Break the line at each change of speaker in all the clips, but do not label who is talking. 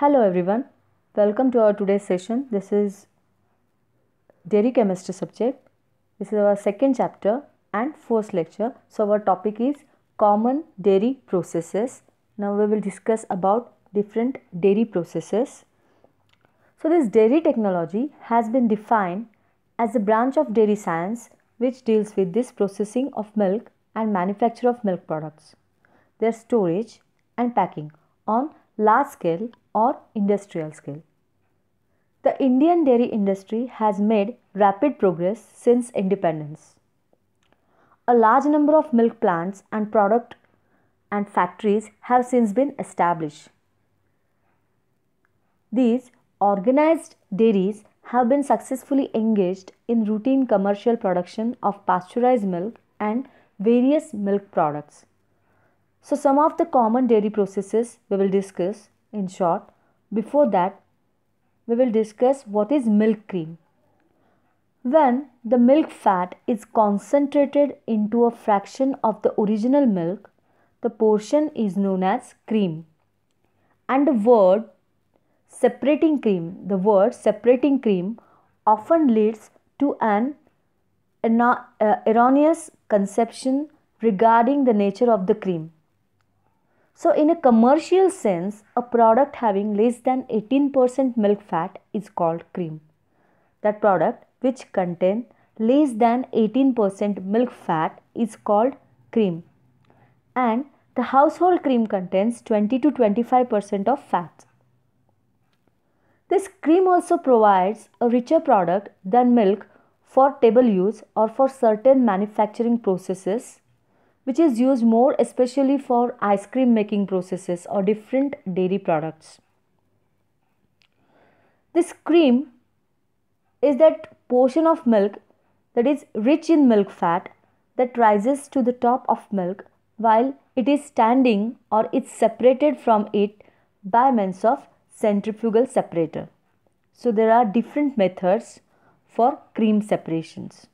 Hello everyone, welcome to our today's session. This is dairy chemistry subject. This is our second chapter and first lecture. So our topic is common dairy processes. Now we will discuss about different dairy processes. So this dairy technology has been defined as a branch of dairy science which deals with this processing of milk and manufacture of milk products, their storage and packing on large scale or industrial scale. The Indian dairy industry has made rapid progress since independence. A large number of milk plants and product and factories have since been established. These organized dairies have been successfully engaged in routine commercial production of pasteurized milk and various milk products. So, some of the common dairy processes we will discuss in short, before that, we will discuss what is milk cream. When the milk fat is concentrated into a fraction of the original milk, the portion is known as cream. And the word separating cream, the word separating cream often leads to an uh, erroneous conception regarding the nature of the cream. So, in a commercial sense, a product having less than 18% milk fat is called cream. That product which contain less than 18% milk fat is called cream. And the household cream contains 20 to 25% of fat. This cream also provides a richer product than milk for table use or for certain manufacturing processes which is used more especially for ice cream making processes or different dairy products. This cream is that portion of milk that is rich in milk fat that rises to the top of milk while it is standing or it's separated from it by means of centrifugal separator. So there are different methods for cream separations.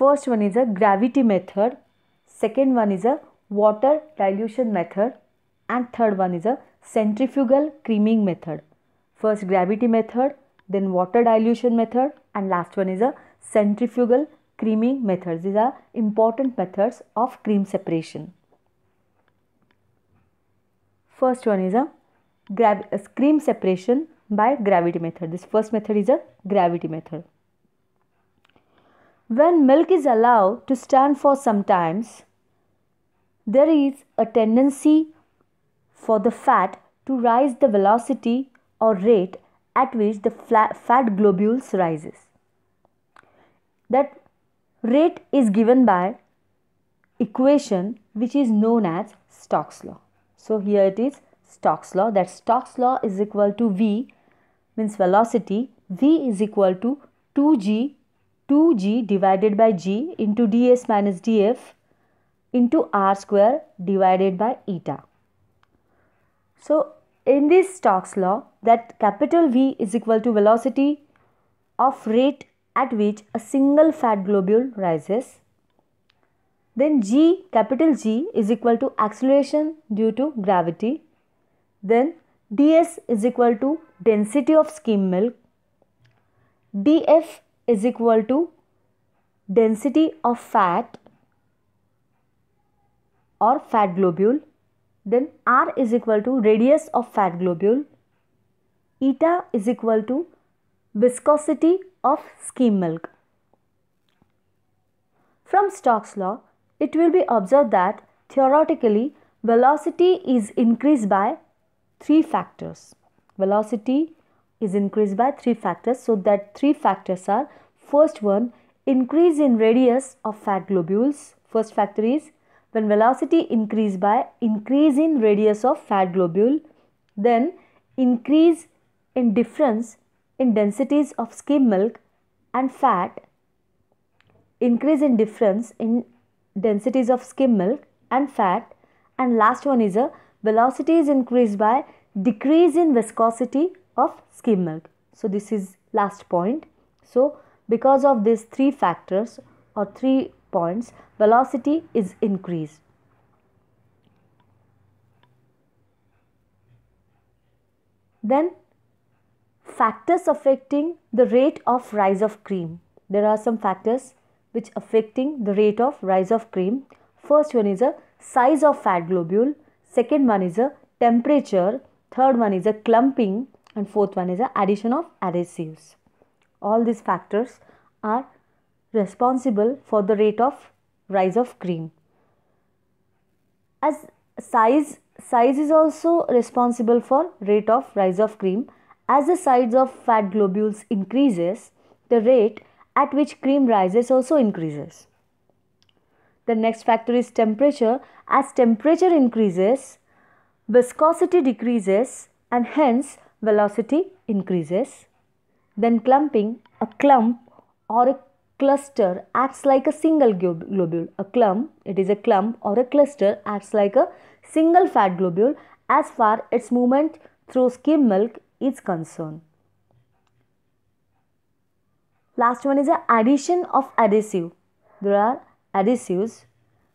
First one is a gravity method, second one is a water dilution method and third one is a centrifugal creaming method. First gravity method, then water dilution method and last one is a centrifugal creaming methods. These are important methods of cream separation. First one is a, a uh, cream separation by gravity method. This first method is a gravity method. When milk is allowed to stand for some time, there is a tendency for the fat to rise the velocity or rate at which the fat globules rises. That rate is given by equation which is known as Stokes law. So here it is Stokes law that Stokes law is equal to V means velocity V is equal to 2g 2g divided by g into ds minus df into r square divided by eta. So in this Stokes law that capital V is equal to velocity of rate at which a single fat globule rises. Then g capital G is equal to acceleration due to gravity. Then ds is equal to density of skim milk. df is equal to density of fat or fat globule then r is equal to radius of fat globule eta is equal to viscosity of skim milk from stokes law it will be observed that theoretically velocity is increased by three factors velocity is increased by three factors so that three factors are first one increase in radius of fat globules first factor is when velocity increase by increase in radius of fat globule then increase in difference in densities of skim milk and fat increase in difference in densities of skim milk and fat and last one is a velocity is increased by decrease in viscosity of skim milk. So this is last point. So because of these three factors or three points, velocity is increased. Then factors affecting the rate of rise of cream. There are some factors which affecting the rate of rise of cream. First one is a size of fat globule, second one is a temperature, third one is a clumping, and fourth one is the addition of adhesives. All these factors are responsible for the rate of rise of cream. As size, size is also responsible for rate of rise of cream. As the size of fat globules increases, the rate at which cream rises also increases. The next factor is temperature. As temperature increases, viscosity decreases and hence velocity increases. Then clumping, a clump or a cluster acts like a single globule. A clump, it is a clump or a cluster acts like a single fat globule as far its movement through skim milk is concerned. Last one is the addition of adhesive. There are adhesives.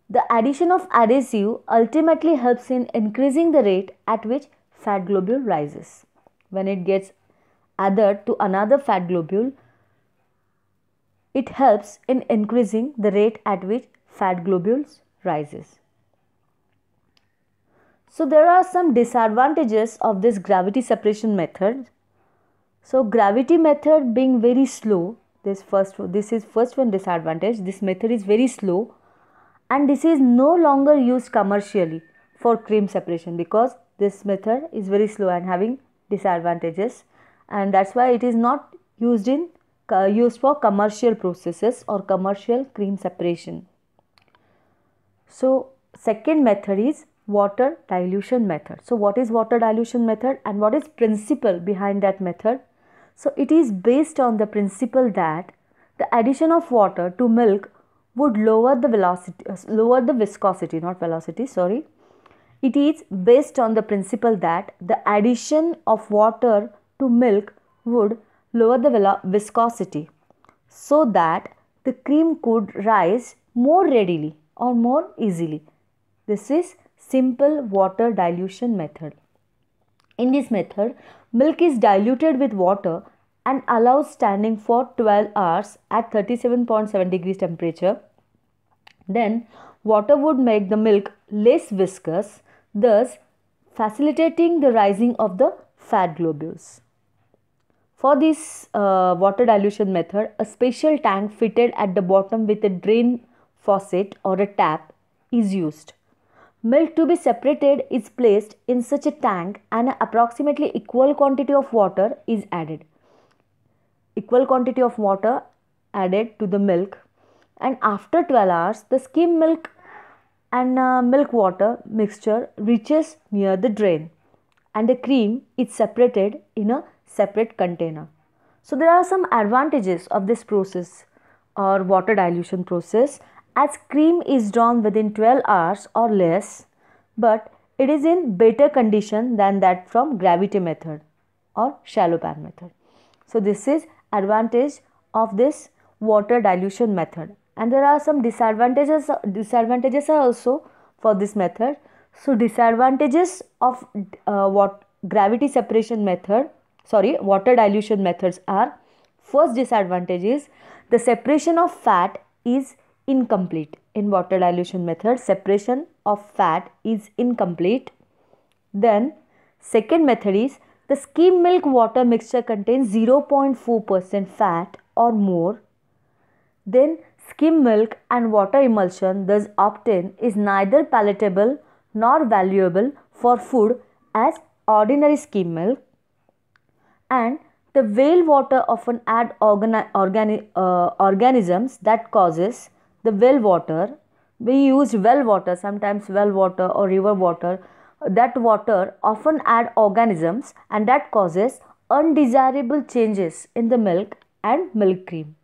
The addition of adhesive ultimately helps in increasing the rate at which fat globule rises when it gets added to another fat globule it helps in increasing the rate at which fat globules rises so there are some disadvantages of this gravity separation method so gravity method being very slow this first this is first one disadvantage this method is very slow and this is no longer used commercially for cream separation because this method is very slow and having disadvantages and that's why it is not used in uh, used for commercial processes or commercial cream separation so second method is water dilution method so what is water dilution method and what is principle behind that method so it is based on the principle that the addition of water to milk would lower the velocity uh, lower the viscosity not velocity sorry it is based on the principle that the addition of water to milk would lower the viscosity so that the cream could rise more readily or more easily. This is simple water dilution method. In this method, milk is diluted with water and allowed standing for 12 hours at 37.7 degrees temperature. Then water would make the milk less viscous, thus facilitating the rising of the fat globules. For this uh, water dilution method, a special tank fitted at the bottom with a drain faucet or a tap is used. Milk to be separated is placed in such a tank and an approximately equal quantity of water is added. Equal quantity of water added to the milk and after 12 hours the skim milk and uh, milk water mixture reaches near the drain and the cream is separated in a separate container. So there are some advantages of this process or water dilution process as cream is drawn within 12 hours or less but it is in better condition than that from gravity method or shallow pan method. So this is advantage of this water dilution method and there are some disadvantages disadvantages are also for this method so disadvantages of uh, what gravity separation method sorry water dilution methods are first disadvantage is the separation of fat is incomplete in water dilution method separation of fat is incomplete then second method is the skim milk water mixture contains 0.4% fat or more then Skim milk and water emulsion thus obtained is neither palatable nor valuable for food as ordinary skim milk and the whale water often add organi- organi- uh, organisms that causes the well water we use well water sometimes well water or river water that water often add organisms and that causes undesirable changes in the milk and milk cream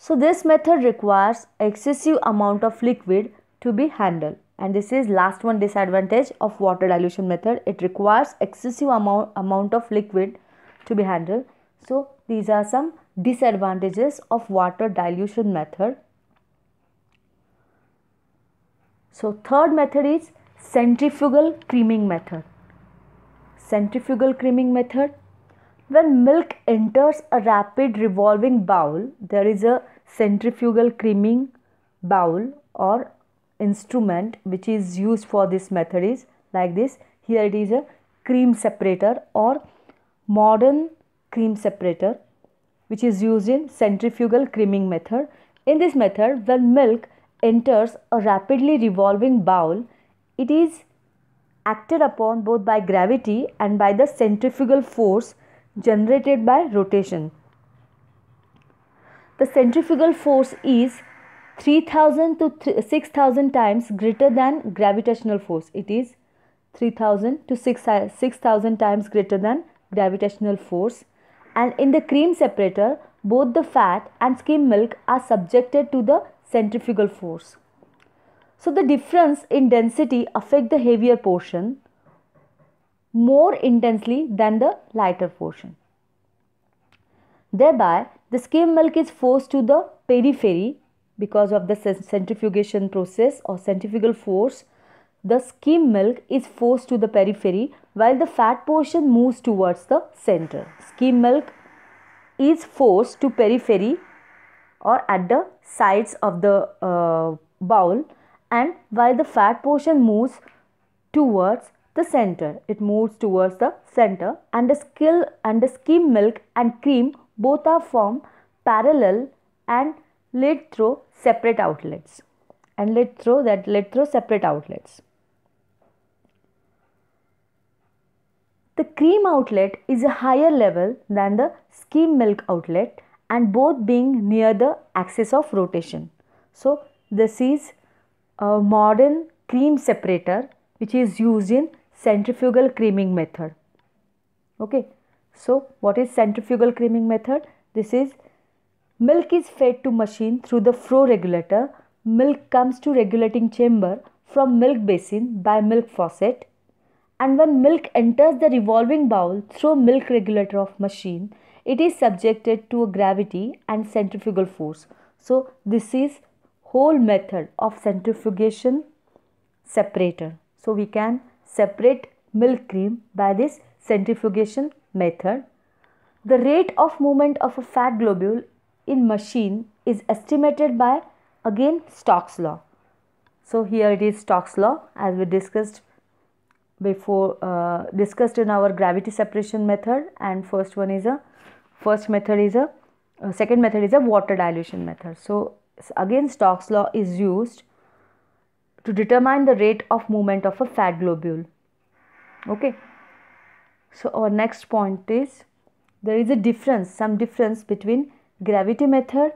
so this method requires excessive amount of liquid to be handled and this is last one disadvantage of water dilution method it requires excessive amount amount of liquid to be handled so these are some disadvantages of water dilution method so third method is centrifugal creaming method centrifugal creaming method when milk enters a rapid revolving bowl, there is a centrifugal creaming bowl or instrument which is used for this method is like this. Here it is a cream separator or modern cream separator which is used in centrifugal creaming method. In this method, when milk enters a rapidly revolving bowl, it is acted upon both by gravity and by the centrifugal force generated by rotation. The centrifugal force is 3000 to 6000 times greater than gravitational force. It is 3000 to 6000 uh, times greater than gravitational force. And in the cream separator, both the fat and skim milk are subjected to the centrifugal force. So the difference in density affect the heavier portion more intensely than the lighter portion. Thereby, the skim milk is forced to the periphery because of the centrifugation process or centrifugal force. The skim milk is forced to the periphery while the fat portion moves towards the center. Skim milk is forced to periphery or at the sides of the uh, bowl and while the fat portion moves towards the center. It moves towards the center and the skill and the skim milk and cream both are formed parallel and let through separate outlets and let through that let through separate outlets. The cream outlet is a higher level than the skim milk outlet and both being near the axis of rotation. So this is a modern cream separator which is used in centrifugal creaming method okay so what is centrifugal creaming method this is milk is fed to machine through the flow regulator milk comes to regulating chamber from milk basin by milk faucet and when milk enters the revolving bowl through milk regulator of machine it is subjected to gravity and centrifugal force so this is whole method of centrifugation separator so we can separate milk cream by this centrifugation method. The rate of movement of a fat globule in machine is estimated by again Stokes law. So here it is Stokes law as we discussed before uh, discussed in our gravity separation method and first one is a first method is a uh, second method is a water dilution method. So again Stokes law is used to determine the rate of movement of a fat globule. Okay. So our next point is there is a difference, some difference between gravity method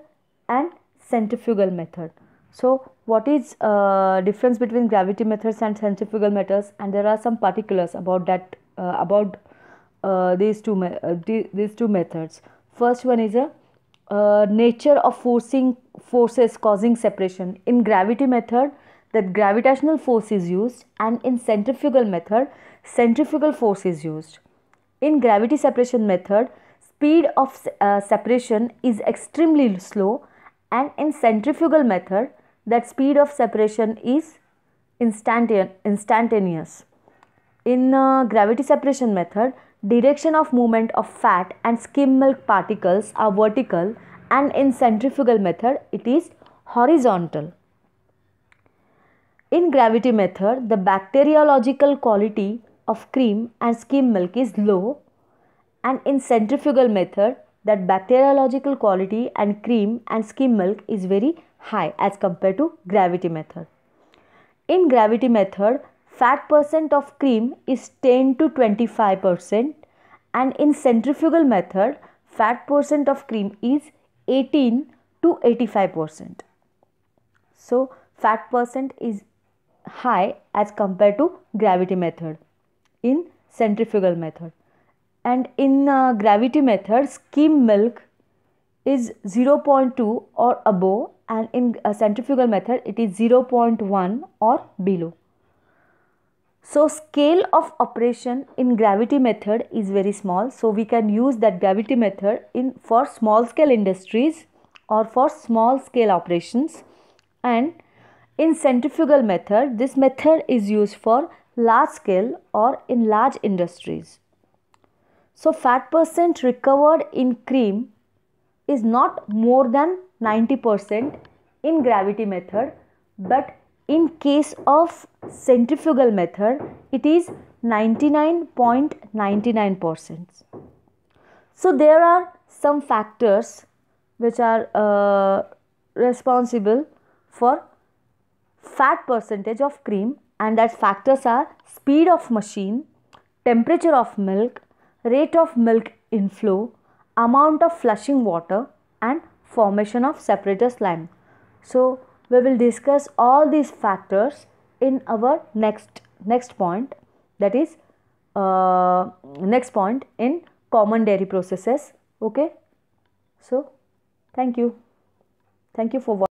and centrifugal method. So what is uh, difference between gravity methods and centrifugal methods and there are some particulars about that uh, about uh, these two uh, these two methods. First one is a uh, nature of forcing forces causing separation. In gravity method that gravitational force is used and in centrifugal method centrifugal force is used. In gravity separation method speed of uh, separation is extremely slow and in centrifugal method that speed of separation is instantaneous. In uh, gravity separation method direction of movement of fat and skim milk particles are vertical and in centrifugal method it is horizontal. In gravity method, the bacteriological quality of cream and skim milk is low and in centrifugal method that bacteriological quality and cream and skim milk is very high as compared to gravity method. In gravity method, fat percent of cream is 10 to 25 percent and in centrifugal method, fat percent of cream is 18 to 85 percent. So, fat percent is high as compared to gravity method in centrifugal method and in uh, gravity method skim milk is 0.2 or above and in uh, centrifugal method it is 0.1 or below so scale of operation in gravity method is very small so we can use that gravity method in for small scale industries or for small scale operations and in centrifugal method, this method is used for large scale or in large industries. So fat percent recovered in cream is not more than 90% in gravity method but in case of centrifugal method it is 99.99%. So there are some factors which are uh, responsible for fat percentage of cream and that factors are speed of machine, temperature of milk, rate of milk inflow, amount of flushing water and formation of separator slime. So we will discuss all these factors in our next next point that is uh, next point in common dairy processes okay so thank you thank you for watching